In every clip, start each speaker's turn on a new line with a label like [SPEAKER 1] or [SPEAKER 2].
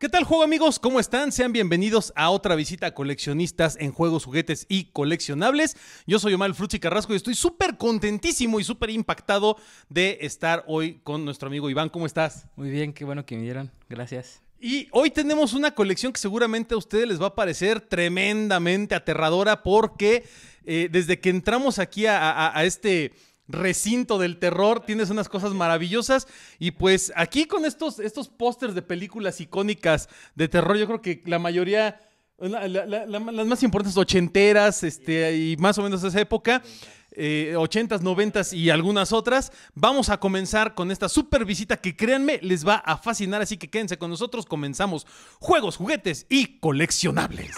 [SPEAKER 1] ¿Qué tal juego amigos? ¿Cómo están? Sean bienvenidos a otra visita a coleccionistas en juegos, juguetes y coleccionables. Yo soy Omar Fruchi Carrasco y estoy súper contentísimo y súper impactado de estar hoy con nuestro
[SPEAKER 2] amigo Iván. ¿Cómo estás? Muy bien, qué bueno que vinieron. Gracias.
[SPEAKER 1] Y hoy tenemos una colección que seguramente a ustedes les va a parecer tremendamente aterradora porque eh, desde que entramos aquí a este recinto del terror, tienes unas cosas maravillosas y pues aquí con estos, estos pósters de películas icónicas de terror, yo creo que la mayoría... las más importantes ochenteras este, y más o menos esa época, eh, ochentas, noventas y algunas otras. Vamos a comenzar con esta super visita que créanme les va a fascinar, así que quédense con nosotros, comenzamos juegos, juguetes y coleccionables.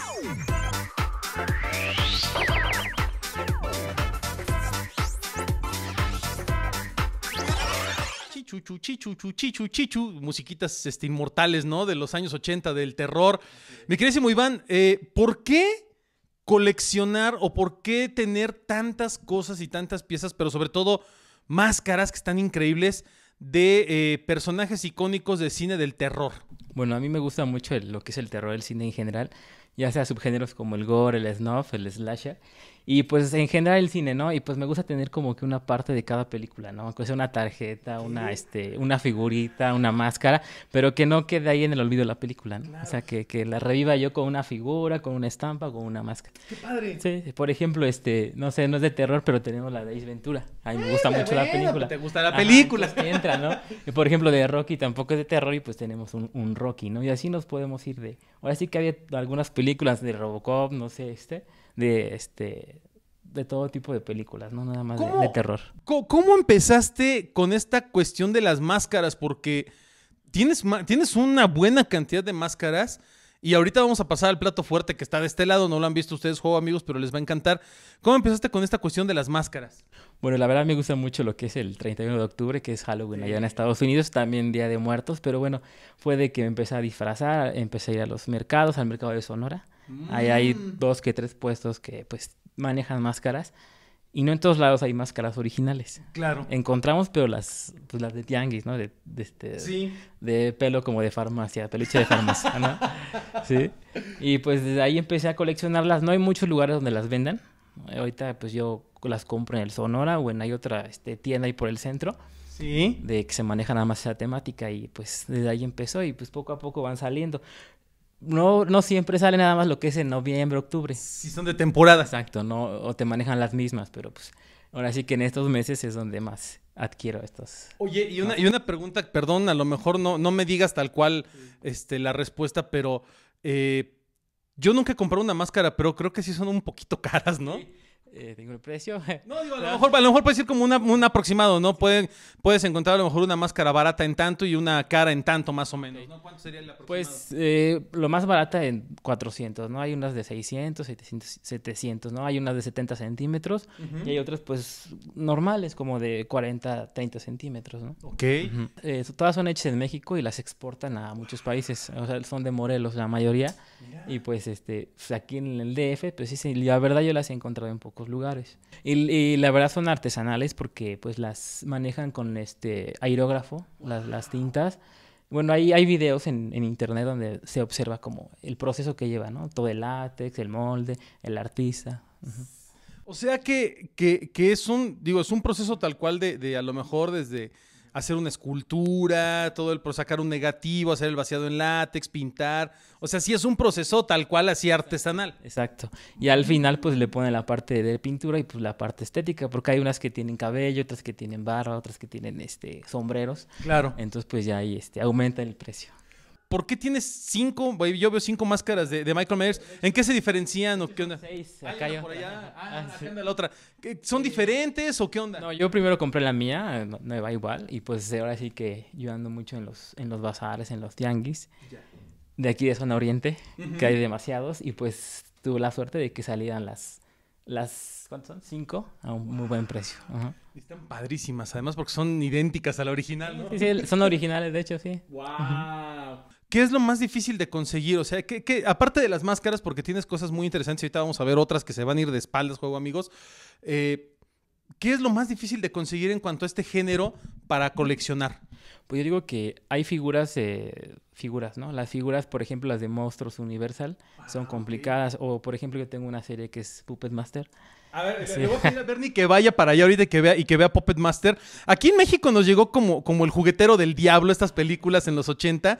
[SPEAKER 1] chuchu, chichu, chichu, chichu, musiquitas este, inmortales, ¿no? De los años 80, del terror. Mi queridísimo Iván, eh, ¿por qué coleccionar o por qué tener tantas cosas y tantas piezas, pero sobre todo máscaras que están increíbles de
[SPEAKER 2] eh, personajes icónicos de cine del terror? Bueno, a mí me gusta mucho lo que es el terror del cine en general, ya sea subgéneros como el gore, el snuff, el slasher, y pues en general el cine, ¿no? Y pues me gusta tener como que una parte de cada película, ¿no? Que sea una tarjeta, una, este, una figurita, una máscara, pero que no quede ahí en el olvido la película, ¿no? O sea, que, la reviva yo con una figura, con una estampa, con una máscara. ¡Qué padre! Sí, por ejemplo, este, no sé, no es de terror, pero tenemos la de Ace Ventura. A me gusta mucho la película. Pues ¿Te gusta la película? que entra, ¿no? por ejemplo, de Rocky tampoco es de terror y pues tenemos un, un Rocky, ¿no? Y así nos podemos ir de... Ahora sí que había algunas películas de Robocop, no sé, este, de este de todo tipo de películas, no nada más de, terror. ¿Cómo empezaste con esta cuestión de las
[SPEAKER 1] máscaras? Porque tienes, tienes una buena cantidad de máscaras. Y ahorita vamos a pasar al plato fuerte que está de este lado. No lo han visto ustedes, juego amigos, pero les va a encantar. ¿Cómo empezaste con esta cuestión de las máscaras?
[SPEAKER 2] Bueno, la verdad me gusta mucho lo que es el 31 de octubre, que es Halloween allá en Estados Unidos, también Día de Muertos, pero bueno, fue de que empecé a disfrazar, empecé a ir a los mercados, al mercado de Sonora. Ahí hay mm. dos que tres puestos que pues manejan máscaras. Y no en todos lados hay máscaras originales. Claro. Encontramos, pero las, pues las de tianguis, ¿no? De, este, sí. De pelo como de farmacia, peluche de farmacia, ¿no? sí. Y pues desde ahí empecé a coleccionarlas. No hay muchos lugares donde las vendan. Eh, ahorita pues yo las compro en el Sonora o en hay otra este, tienda ahí por el centro. Sí. De que se maneja nada más esa temática y pues desde ahí empezó y pues poco a poco van saliendo. No, no siempre sale nada más lo que es en noviembre, octubre. Si son de temporada. Exacto, no, o te manejan las mismas, pero pues ahora sí que en estos meses es donde más adquiero estos.
[SPEAKER 1] Oye, y una, y una pregunta, perdón, a lo mejor no, no me digas tal cual este, la respuesta, pero eh, yo nunca he comprado una máscara, pero creo que sí son un poquito caras, ¿no?
[SPEAKER 2] tengo eh, el precio. No, digo, a, lo mejor,
[SPEAKER 1] a lo mejor puede ser como un aproximado, ¿no? Pueden, puedes encontrar a lo mejor una máscara
[SPEAKER 2] barata en tanto y una cara en tanto, más o menos, ¿no? ¿Cuánto sería el aproximado? Pues eh, lo más barata en 400, ¿no? Hay unas de 600, 700, 700 ¿no? Hay unas de 70 centímetros y hay otras, pues, normales, como de 40, 30 centímetros, ¿no? Ok. Eh, todas son hechas en México y las exportan a muchos países. O sea, son de Morelos la mayoría. Y pues este, pues, aquí en el DF, pues sí, la verdad yo las he encontrado en pocos lugares. Y, la verdad son artesanales porque pues las manejan con este aerógrafo, las, tintas. Bueno, hay, hay videos en, internet donde se observa como el proceso que lleva, ¿no? Todo el látex, el molde, el artista.
[SPEAKER 1] O sea que, es un, digo, es un proceso tal cual de, de a lo mejor desde hacer una escultura, todo el por sacar un negativo, hacer el vaciado en látex, pintar. O sea, sí es un proceso
[SPEAKER 2] tal cual así artesanal. Exacto. Y al final pues le pone la parte de pintura y pues la parte estética, porque hay unas que tienen cabello, otras que tienen barra otras que tienen este sombreros. Claro. Entonces pues ya ahí este aumenta el precio. ¿por qué tienes cinco? Yo veo cinco máscaras
[SPEAKER 1] de, Michael Myers. ¿En qué se diferencian o qué onda? Seis, acá yo. por allá. Ah, ah la otra.
[SPEAKER 2] ¿Son diferentes o qué onda? No, yo primero compré la mía, no, me va igual. Y pues ahora sí que yo ando mucho en los, en los bazares, en los tianguis. De aquí de zona oriente, que hay demasiados. Y pues tuve la suerte de que salieran las, las, ¿cuántos son? Cinco, a un muy buen precio.
[SPEAKER 1] Están padrísimas, además porque son idénticas a la original, ¿no? Sí, son
[SPEAKER 2] originales, de hecho, sí. ¡Wow!
[SPEAKER 1] ¿Qué es lo más difícil de conseguir? O sea, aparte de las máscaras, porque tienes cosas muy interesantes, ahorita vamos a ver otras que se van a ir de espaldas, juego amigos.
[SPEAKER 2] Eh, ¿Qué es lo más difícil de conseguir en cuanto a este género para coleccionar? Pues yo digo que hay figuras, eh, figuras, ¿no? Las figuras, por ejemplo, las de Monstruos Universal, ah, son complicadas. O, por ejemplo, yo tengo una serie que es Puppet Master. A ver, le a pedir a Bernie que vaya
[SPEAKER 1] para allá ahorita y que vea, y que vea Puppet Master. Aquí en México nos llegó como, como el juguetero del diablo estas películas en los 80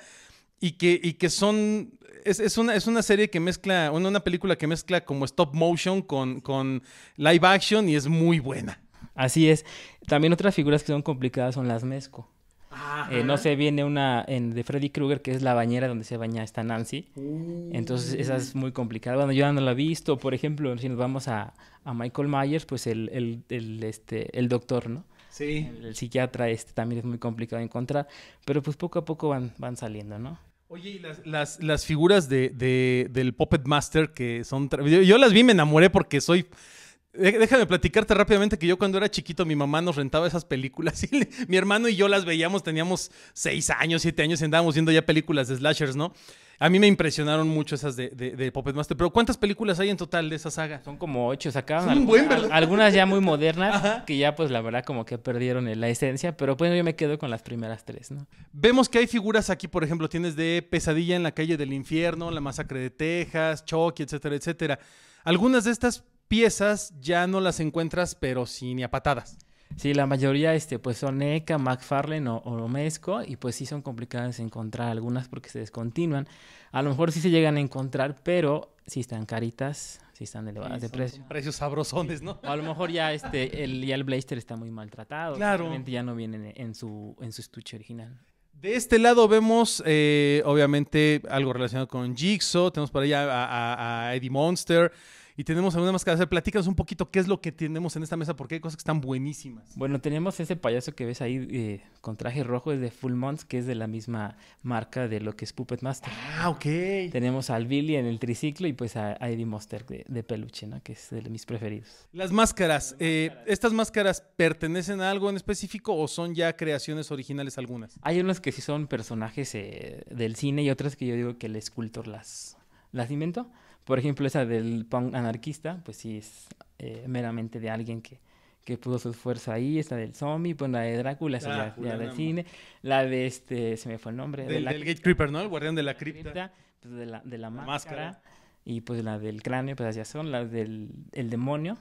[SPEAKER 1] y que, y que son... Es, una, es una serie que mezcla, una, película que mezcla como stop motion con, con live action y es
[SPEAKER 2] muy buena. Así es. También otras figuras que son complicadas son las Mezco. Eh, no sé, viene una en, de Freddy Krueger que es la bañera donde se baña esta Nancy. Uh. Entonces, esa es muy complicada. Bueno, yo no la he visto. Por ejemplo, si nos vamos a, Michael Myers, pues el, el, este, el doctor, ¿no? Sí. El, psiquiatra este también es muy complicado de encontrar. Pero pues poco a poco van, van saliendo, ¿no?
[SPEAKER 1] Oye, las, las, figuras de, del Puppet Master que son... Yo, las vi, me enamoré porque soy... Déjame platicarte rápidamente que yo cuando era chiquito mi mamá nos rentaba esas películas y mi hermano y yo las veíamos, teníamos seis años, siete años y andábamos viendo ya películas de slashers, ¿no? A mí me impresionaron mucho esas de,
[SPEAKER 2] de, Master. Pero ¿cuántas películas hay en total de esa saga? Son como ocho, sacaban algunas, algunas ya muy modernas, que ya pues la verdad como que perdieron la esencia, pero bueno, yo me quedo con las primeras tres,
[SPEAKER 1] ¿no? Vemos que hay figuras aquí, por ejemplo, tienes de Pesadilla en la calle del infierno, La masacre de Texas, Chucky, etcétera, etcétera. Algunas de estas piezas ya no las encuentras,
[SPEAKER 2] pero sí ni a patadas. Sí, la mayoría este, pues son ECA, McFarlane o, o y pues sí son complicadas de encontrar algunas porque se descontinúan. A lo mejor sí se llegan a encontrar, pero sí están caritas, sí están elevadas de precio. Precios sabrosones, ¿no? a lo mejor ya este, el, ya el Blaster está muy maltratado. Claro. ya no vienen en, su, en su estuche original.
[SPEAKER 1] De este lado vemos, eh, obviamente, algo relacionado con Jigsaw. Tenemos por allá a Eddie Monster y tenemos alguna máscaras. Platícanos un poquito qué es lo que tenemos en
[SPEAKER 2] esta mesa, porque hay cosas que están buenísimas. Bueno, tenemos ese payaso que ves ahí eh, con traje rojo, es de Full Months, que es de la misma marca de lo que es Puppet Master. Ah, ok. Tenemos al Billy en el triciclo y pues a, Eddie Monster de, peluche, ¿no? Que es de mis preferidos.
[SPEAKER 1] Las máscaras, eh, ¿estas máscaras pertenecen a algo en específico o son ya creaciones originales algunas?
[SPEAKER 2] Hay unas que sí son personajes eh, del cine y otras que yo digo que el escultor las las invento? Por ejemplo, esa del punk anarquista, pues sí es eh, meramente de alguien que, que puso su esfuerzo ahí, esta del zombie, pues la de Drácula, esa de ah, del cine, la de este, se me fue el nombre. Del, de Gate
[SPEAKER 1] Creeper, ¿no? El guardián de la cripta. de
[SPEAKER 2] la, pues de la, máscara, Y pues la del cráneo, pues ya son, las del demonio.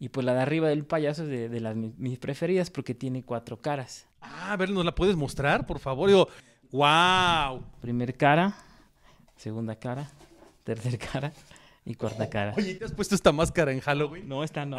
[SPEAKER 2] Y pues la de arriba del payaso es de, las mis preferidas porque tiene cuatro caras. Ah, a ver, ¿nos la puedes mostrar, por favor? Yo, wow. Primer cara, segunda cara, tercer cara y cuarta oh, cara. Oye,
[SPEAKER 1] ¿te has puesto esta máscara en Halloween? No, esta no.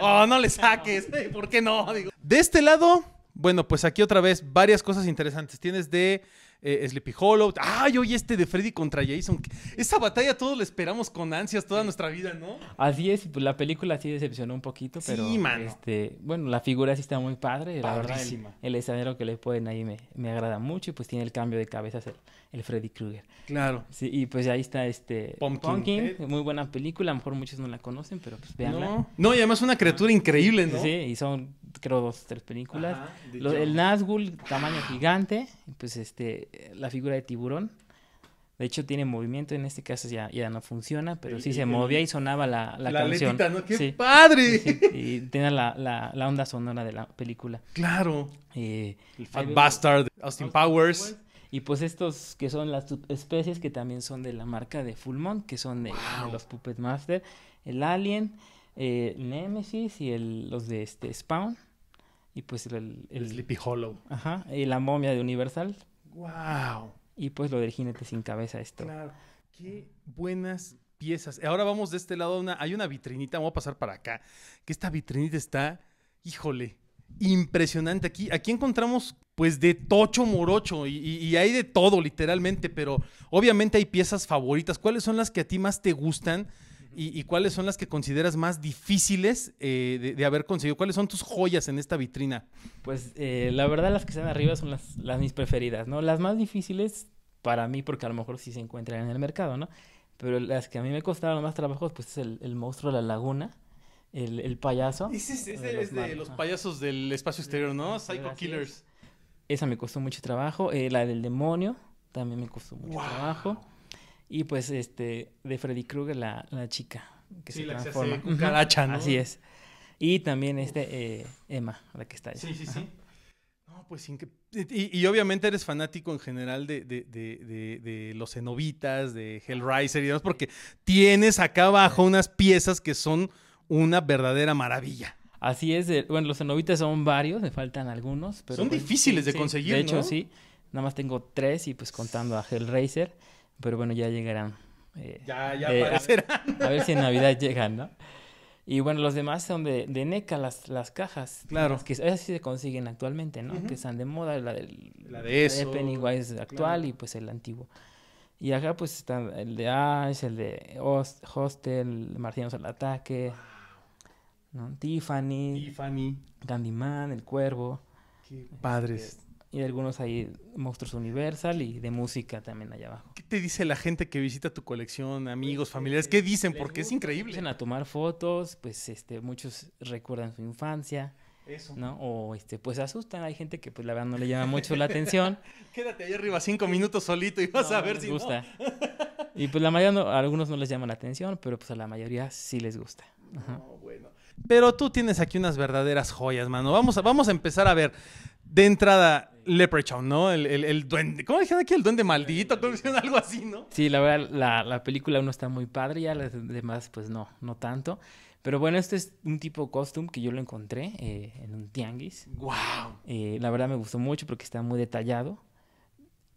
[SPEAKER 1] oh, no le saques. ¿Por qué no? De este lado, bueno, pues aquí otra vez varias cosas interesantes. Tienes de eh, Sleepy Hollow. ¡Ay, oye este de Freddy contra Jason! Esa batalla todos la esperamos con ansias toda nuestra vida, ¿no?
[SPEAKER 2] Así es, la película sí decepcionó un poquito, pero. Sí, Este, bueno, la figura sí está muy padre. La verdad, el, el que le ponen ahí me, agrada mucho y pues tiene el cambio de cabeza el, Freddy Krueger. Claro. Sí, y pues ahí está este. Pumpkin. muy buena película, a lo mejor muchos no la conocen, pero pues veanla. No, no y además una criatura increíble, ¿no? Sí, y son creo dos tres películas. el Nazgul, tamaño gigante, pues este, la figura de tiburón. De hecho, tiene movimiento, en este caso ya, ya no funciona, pero sí se movía y sonaba la, la, canción. ¡Qué padre! y tenía la, la, onda sonora de la película. ¡Claro! Eh, el Fat Bastard, Austin, Powers. Y pues estos que son las especies que también son de la marca de Moon, que son de, los Puppet Master, el Alien, eh, Nemesis y los de este Spawn. Y pues el, el, Sleepy Hollow. Ajá, y la momia de Universal. ¡Wow! Y pues lo del jinete sin cabeza, esto. Claro. Qué
[SPEAKER 1] buenas piezas. Ahora vamos de este lado. hay una vitrinita, vamos a pasar para acá. Que esta vitrinita está, híjole, impresionante. Aquí, aquí encontramos pues de tocho morocho y, hay de todo literalmente, pero obviamente hay piezas favoritas. ¿Cuáles son las que a ti más te gustan? y, cuáles son las que consideras más difíciles
[SPEAKER 2] eh, de, haber conseguido? ¿Cuáles son tus joyas en esta vitrina? Pues eh, la verdad las que están arriba son las, mis preferidas, ¿no? Las más difíciles para mí porque a lo mejor sí se encuentran en el mercado, ¿no? Pero las que a mí me costaron más trabajo, pues es el, monstruo de la laguna. El, payaso. Ese es, de, los,
[SPEAKER 1] payasos del espacio exterior, ¿no? Psycho Killers.
[SPEAKER 2] Esa me costó mucho trabajo. Eh, la del demonio también me costó mucho trabajo. Y pues este, de Freddy Krueger, la, chica que sí, la transforma. Que Así es. Y también este eh, Emma, la que está ahí. Sí, sí, sí. No, pues sin
[SPEAKER 1] y, obviamente eres fanático en general de, de, de, de, los cenovitas, de Hellraiser y demás, porque tienes acá abajo unas piezas que son una verdadera
[SPEAKER 2] maravilla. Así es, eh, bueno, los cenovitas son varios, me faltan algunos. Pero son difíciles de conseguir. De hecho, sí. Nada más tengo tres y pues contando a Hellraiser. Pero bueno, ya llegarán. Eh, ya, ya eh, aparecerán. A, ver si en Navidad llegan, ¿no? Y bueno, los demás son de, de NECA, las, las cajas. Claro. que esas sí se consiguen actualmente, ¿no? Que están de moda, la del la de, eso, Pennywise actual y pues el antiguo. Y acá pues están el de Ash, el de Hostel, Martínez al Ataque, ¿no? Tiffany, Tiffany, Candyman, El Cuervo. Este, padres. Y algunos hay Monstruos Universal y de música también allá abajo. ¿Qué
[SPEAKER 1] te dice la gente
[SPEAKER 2] que visita tu colección, pues, amigos, eh, familiares? Eh, ¿Qué dicen? Porque es increíble. Vienen a tomar fotos, pues este, muchos recuerdan su infancia. Eso. ¿No? O este, pues asustan. Hay gente que pues la verdad no le llama mucho la atención.
[SPEAKER 1] Quédate ahí arriba cinco minutos solito y vas a ver si gusta.
[SPEAKER 2] y pues la mayoría, a algunos no les llama la atención, pero pues a la mayoría sí les gusta. bueno. Pero
[SPEAKER 1] tú tienes aquí unas verdaderas joyas, mano. Vamos a, vamos a empezar a ver. De entrada, Leprechaun,
[SPEAKER 2] ¿no? El, el, duende. ¿Cómo decían aquí? El duende maldito, ¿cómo algo así, no? Sí, la verdad, la, la película uno está muy padre, ya las demás, pues no, no tanto. Pero bueno, este es un tipo costume que yo lo encontré eh, en un tianguis. ¡Wow! Eh, la verdad me gustó mucho porque está muy detallado.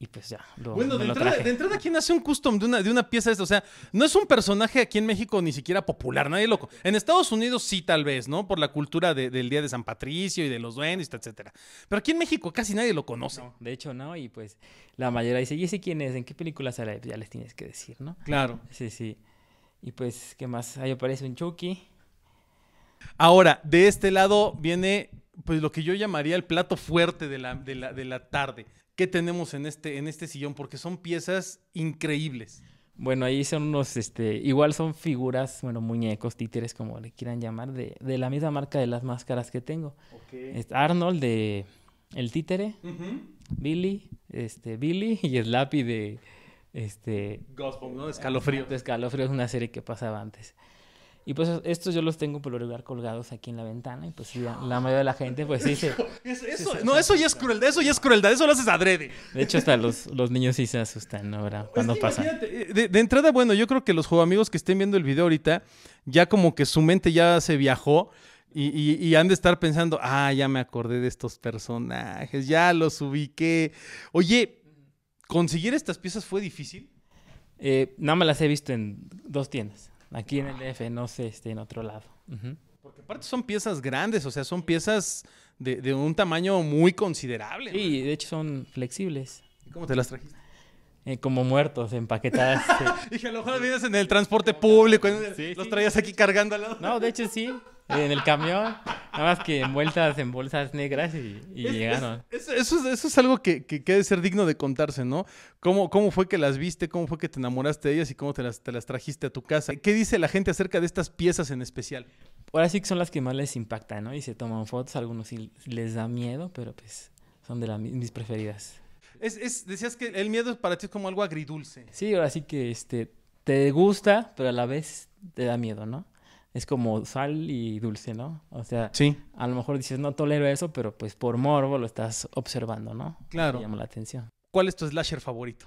[SPEAKER 2] Y pues ya. Lo, bueno, de, entrada, de,
[SPEAKER 1] ¿quién hace un custom de una, de una pieza O sea, no es un personaje aquí en México ni siquiera popular, nadie loco. En Estados Unidos sí, tal vez, ¿no?
[SPEAKER 2] Por la cultura del Día de San Patricio y de los duendes, etcétera. Pero aquí en México casi nadie lo conoce. de hecho, no. Y pues la mayoría dice, ¿y ese quién es? ¿En qué películas sale? ya les tienes que decir, ¿no? Claro. Sí, sí. Y pues, ¿qué más? Ahí aparece un Chucky.
[SPEAKER 1] Ahora, de este lado viene, pues lo que yo llamaría el plato fuerte de la, de la, de la tarde, ¿Qué tenemos en este, en este sillón, porque son piezas increíbles.
[SPEAKER 2] Bueno, ahí son unos, este, igual son figuras, bueno, muñecos, títeres, como le quieran llamar, de, la misma marca de las máscaras que tengo. Arnold de El Títere, Billy, este, Billy y Slappy de, este... Gospel, ¿no? Escalofrío. Escalofrío es una serie que pasaba antes. Y pues estos yo los tengo por lugar colgados aquí en la ventana y pues la, la mayoría de la gente pues dice... no, eso ya es crueldad, eso ya es crueldad, eso lo haces adrede. De hecho hasta los, niños sí se asustan, ahora Cuando pasa eh, De, entrada,
[SPEAKER 1] bueno, yo creo que los juego amigos que estén viendo el video ahorita, ya como que su mente ya se viajó. Y, han de estar pensando, ah, ya me acordé de estos personajes, ya los ubiqué.
[SPEAKER 2] Oye, ¿conseguir estas piezas fue difícil? Eh, no las he visto en dos tiendas. Aquí en el DF, no sé, este, en otro lado.
[SPEAKER 1] Porque aparte son piezas grandes, o sea, son piezas de, de un tamaño muy considerable. Sí, de hecho
[SPEAKER 2] son flexibles. ¿Y cómo te las trajiste? Eh, como muertos, empaquetadas.
[SPEAKER 1] Dije, a lo mejor vienes en el transporte público, los traías aquí cargando No, de hecho sí en el
[SPEAKER 2] camión. Nada más que envueltas en bolsas negras y, llegaron.
[SPEAKER 1] eso, es algo que, que, debe ser digno de contarse, ¿no? ¿Cómo, ¿Cómo fue que las viste? ¿Cómo fue que te enamoraste de ellas y cómo te
[SPEAKER 2] las, trajiste a tu casa? ¿Qué dice la gente acerca de estas piezas en especial? Ahora sí que son las que más les impactan, ¿no? Y se toman fotos, algunos sí les da miedo, pero pues son de mis preferidas.
[SPEAKER 1] Es, decías que el miedo para ti es como algo agridulce.
[SPEAKER 2] Sí, ahora sí que este, te gusta, pero a la vez te da miedo, ¿no? es como sal y dulce, ¿no? O sea, a lo mejor dices, no tolero eso, pero pues por morbo lo estás observando, ¿no? Claro. llama la atención. ¿Cuál es tu slasher favorito?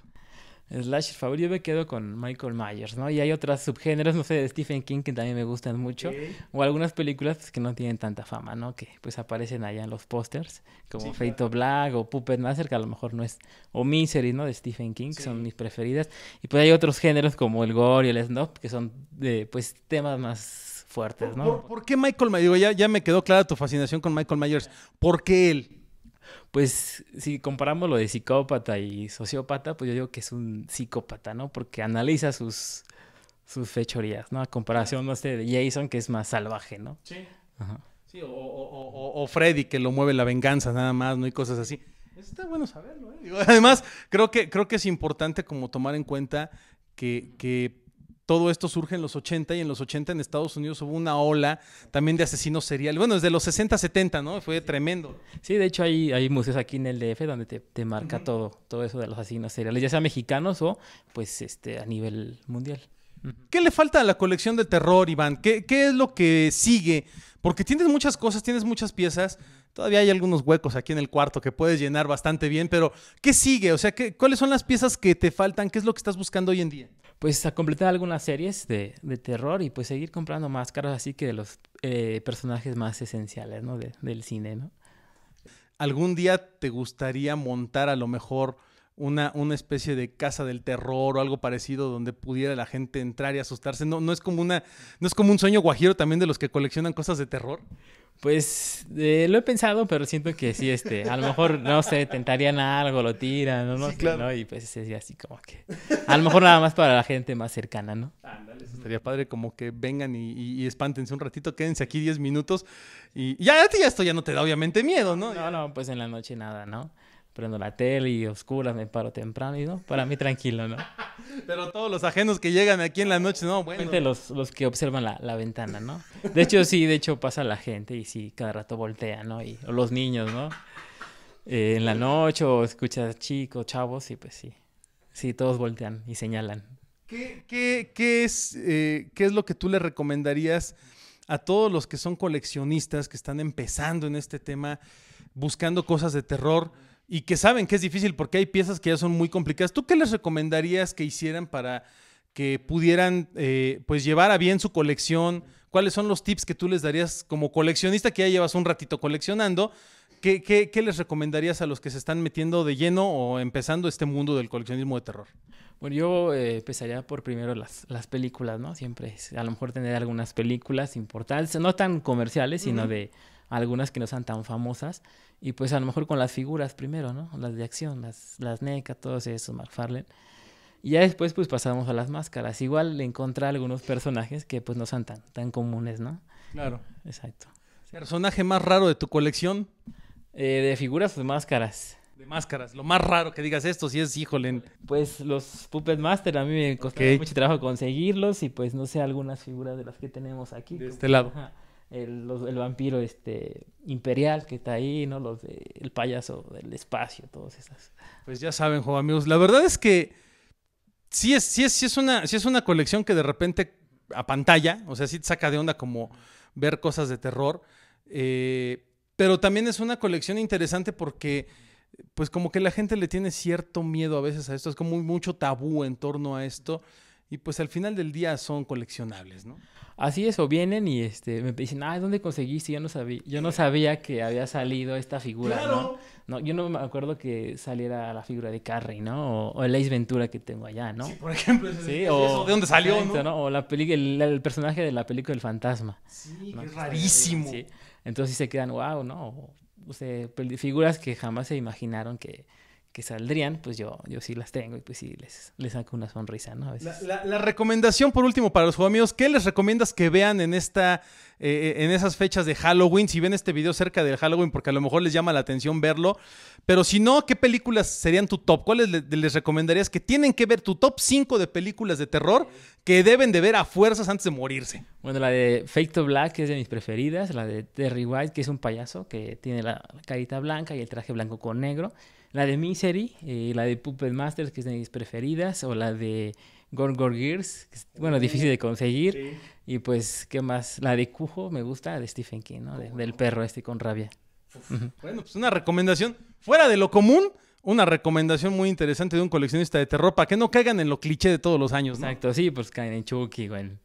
[SPEAKER 2] Slasher favorito, yo me quedo con Michael Myers, ¿no? Y hay otras subgéneros, no sé, de Stephen King que también me gustan mucho. O algunas películas pues, que no tienen tanta fama, ¿no? Que pues aparecen allá en los pósters, como Fate of Black o Puppet Master, que a lo mejor no es... O Misery, ¿no? De Stephen King, que son mis preferidas. Y pues hay otros géneros como el gore y el snob, que son de, pues, temas más fuertes, ¿no?
[SPEAKER 1] ¿Por, qué Michael Myers? Digo, ya,
[SPEAKER 2] ya me quedó clara tu fascinación con Michael Myers. ¿Por qué él? Pues si comparamos lo de psicópata y sociópata, pues yo digo que es un psicópata, ¿no? Porque analiza sus, sus fechorías, ¿no? A comparación, no sé, de Jason, que es más salvaje, ¿no? Sí. Sí,
[SPEAKER 1] o,
[SPEAKER 2] Freddy, que lo mueve la venganza nada más, ¿no? Y cosas así.
[SPEAKER 1] Está bueno saberlo, ¿eh? además, creo que, creo que es importante como tomar en cuenta que, que todo esto surge en los 80 y en los 80 en Estados Unidos hubo una ola también de asesinos
[SPEAKER 2] seriales. Bueno, desde los 60, 70, ¿no? Fue tremendo. Sí, de hecho hay, museos aquí en el DF donde te, marca todo, todo eso de los asesinos seriales, ya sea mexicanos o pues este a nivel mundial. ¿Qué le falta a la colección de terror, Iván? ¿Qué, es lo que sigue? Porque
[SPEAKER 1] tienes muchas cosas, tienes muchas piezas, Todavía hay algunos huecos aquí en el cuarto que puedes llenar bastante bien,
[SPEAKER 2] pero ¿qué sigue? O sea, ¿qué, ¿cuáles son las piezas que te faltan? ¿Qué es lo que estás buscando hoy en día? pues a completar algunas series de, de terror y pues seguir comprando máscaras así que de los eh, personajes más esenciales, ¿no? del cine, ¿no? ¿Algún día te gustaría montar
[SPEAKER 1] a lo mejor una, una, especie de casa del terror o algo parecido donde pudiera la gente entrar y asustarse. No, no es como una, no es como un sueño guajiro también de los que coleccionan cosas de terror.
[SPEAKER 2] Pues eh, lo he pensado, pero siento que sí, este, a lo mejor, no sé, tentarían algo, lo tiran, no, Y pues es así como que, a lo mejor nada más para la gente más cercana, ¿no? Ándale, estaría padre como que vengan y, espántense un ratito, quédense aquí diez minutos y ya, ya esto ya no te da obviamente miedo, ¿no? No, no, pues en la noche nada, ¿no? prendo la tele y oscura, me paro temprano y no, para mí tranquilo, ¿no? Pero todos los ajenos que llegan aquí en la noche, no, bueno. los, los que observan la, la, ventana, ¿no? De hecho, sí, de hecho pasa la gente y sí, cada rato voltean, ¿no? Y o los niños, ¿no? Eh, en la noche o escuchas chicos, chavos y pues sí. Sí, todos voltean y señalan.
[SPEAKER 1] ¿Qué, qué, qué es, eh, ¿Qué es lo que tú le recomendarías a todos los que son coleccionistas, que están empezando en este tema, buscando cosas de terror? y que saben que es difícil porque hay piezas que ya son muy complicadas. ¿Tú qué les recomendarías que hicieran para que pudieran eh, pues llevar a bien su colección? ¿Cuáles son los tips que tú les darías como coleccionista que ya llevas un ratito coleccionando? ¿Qué, les recomendarías a los que se están metiendo de
[SPEAKER 2] lleno o empezando este mundo del coleccionismo de terror? Bueno, yo eh, empezaría por primero las, las películas, ¿no? Siempre a lo mejor tener algunas películas importantes, no tan comerciales, sino de algunas que no sean tan famosas, y pues a lo mejor con las figuras primero, ¿no? Las de acción, las, las NECA, todos esos, McFarlane. Y ya después pues pasamos a las máscaras. Igual le encontré algunos personajes que pues no son tan, tan comunes, ¿no? Claro. Exacto.
[SPEAKER 1] ¿Personaje más raro de tu colección? Eh, de figuras o pues, de máscaras. De máscaras,
[SPEAKER 2] lo más raro que digas esto, si es, híjole. Pues los Puppet Master a mí me costó mucho trabajo conseguirlos y pues no sé, algunas figuras de las que tenemos aquí. De este lado. Ajá el, vampiro este imperial que está ahí, ¿no? Los el payaso del espacio, todas esas.
[SPEAKER 1] Pues ya saben, juego amigos. La verdad es que sí es, sí es, sí es, una, sí es una colección que de repente a pantalla, o sea, sí te saca de onda como ver cosas de terror. Eh, pero también es una colección interesante porque, pues como que la gente le tiene cierto miedo a veces a esto, es como mucho tabú en torno a esto. Y pues al
[SPEAKER 2] final del día son coleccionables, ¿no? Así eso vienen y este, me dicen, ah, ¿dónde conseguiste? Yo no sabía, yo no sabía que había salido esta figura, ¿no? No, yo no me acuerdo que saliera la figura de Carrie, ¿no? O, el Ace Ventura que tengo allá, ¿no? Sí, por ejemplo, sí, ¿de dónde salió? ¿no? O la peli el, personaje de la película El Fantasma. Sí, que es rarísimo. Sí. Entonces se quedan, wow, ¿no? figuras que jamás se imaginaron que, que saldrían, pues yo, yo sí las tengo y pues sí les, les saco una sonrisa, A veces.
[SPEAKER 1] La, recomendación por último para los Juegos amigos, ¿qué les recomiendas que vean en esta, eh, eh, en esas fechas de Halloween? Si ven este video cerca del Halloween, porque a lo mejor les llama la atención verlo, pero si no, ¿qué películas serían tu top? ¿Cuáles les, les recomendarías que tienen que ver tu top 5 de películas de terror
[SPEAKER 2] que deben de ver a fuerzas antes de morirse? Bueno, la de Fake to Black que es de mis preferidas, la de Terry White que es un payaso que tiene la carita blanca y el traje blanco con negro. La de Misery, eh, la de Puppet Masters, que es de mis preferidas, o la de Gorgor Gears, que es, bueno, difícil de conseguir. Y pues, ¿qué más? La de Cujo me gusta, de Stephen King, ¿no? Oh, del perro este con rabia.
[SPEAKER 1] Bueno, pues una recomendación fuera de lo común, una recomendación muy interesante de un coleccionista de terror para que no caigan en lo cliché de todos los años. ¿no? Exacto, sí, pues caen en Chucky, o en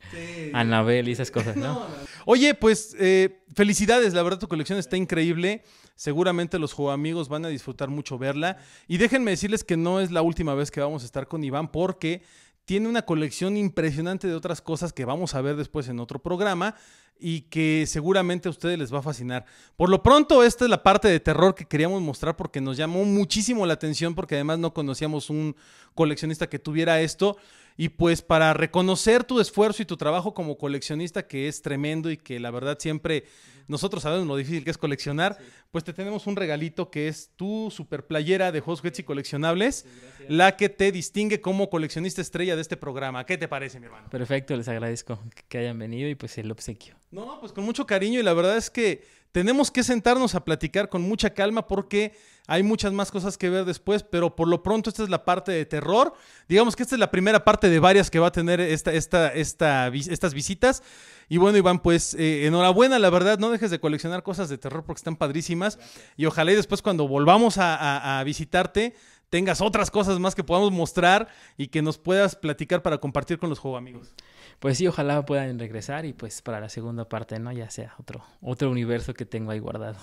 [SPEAKER 1] Annabelle y esas cosas, ¿no? Oye, pues eh, felicidades, la verdad tu colección está increíble. Seguramente los amigos van a disfrutar mucho verla. Y déjenme decirles que no es la última vez que vamos a estar con Iván porque tiene una colección impresionante de otras cosas que vamos a ver después en otro programa y que seguramente a ustedes les va a fascinar. Por lo pronto, esta es la parte de terror que queríamos mostrar porque nos llamó muchísimo la atención porque además no conocíamos un coleccionista que tuviera esto. Y pues para reconocer tu esfuerzo y tu trabajo como coleccionista, que es tremendo y que la verdad siempre nosotros sabemos lo difícil que es coleccionar, pues te tenemos un regalito que es tu super playera de Hot y coleccionables, la que te distingue como coleccionista estrella de este programa. ¿Qué te parece, mi hermano? Perfecto, les agradezco
[SPEAKER 2] que hayan venido y pues el obsequio.
[SPEAKER 1] No, pues con mucho cariño y la verdad es que tenemos que sentarnos a platicar con mucha calma porque hay muchas más cosas que ver después, pero por lo pronto esta es la parte de terror. Digamos que esta es la primera parte de varias que va a tener estas visitas. Y bueno, Iván, pues eh, enhorabuena, la verdad, no dejes de coleccionar cosas de terror porque están padrísimas. Y ojalá y después cuando volvamos a visitarte
[SPEAKER 2] tengas otras cosas más que podamos mostrar y que nos puedas platicar para compartir con los juego amigos. Pues sí, ojalá puedan regresar y pues para la segunda parte, ¿no? Ya sea otro, otro universo que tengo ahí guardado.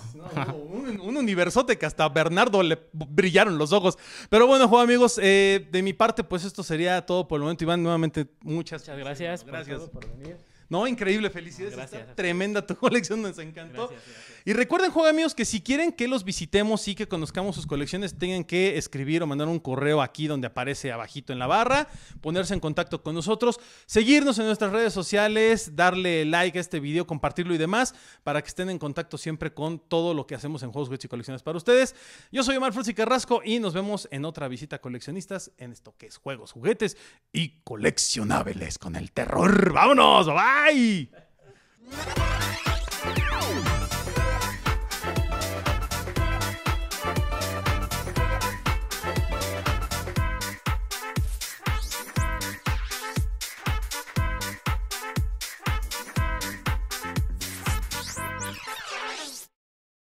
[SPEAKER 2] un, universote que hasta Bernardo le brillaron los
[SPEAKER 1] ojos. Pero bueno, juego amigos, eh, de mi parte, pues esto sería todo por el momento. Iván, nuevamente, muchas,
[SPEAKER 2] gracias. Gracias. por venir.
[SPEAKER 1] No, increíble, felicidades. Ah, gracias, Tremenda tu colección, nos encantó. y recuerden, juega amigos, que si quieren que los visitemos y que conozcamos sus colecciones, tengan que escribir o mandar un correo aquí donde aparece abajito en la barra, ponerse en contacto con nosotros, seguirnos en nuestras redes sociales, darle like a este video, compartirlo y demás, para que estén en contacto siempre con todo lo que hacemos en Juegos, Juguetes y Colecciones para ustedes. Yo soy Omar y Carrasco y nos vemos en otra visita coleccionistas en esto que es Juegos, Juguetes y Coleccionables con el Terror. ¡Vámonos! ¡Bye! Ai!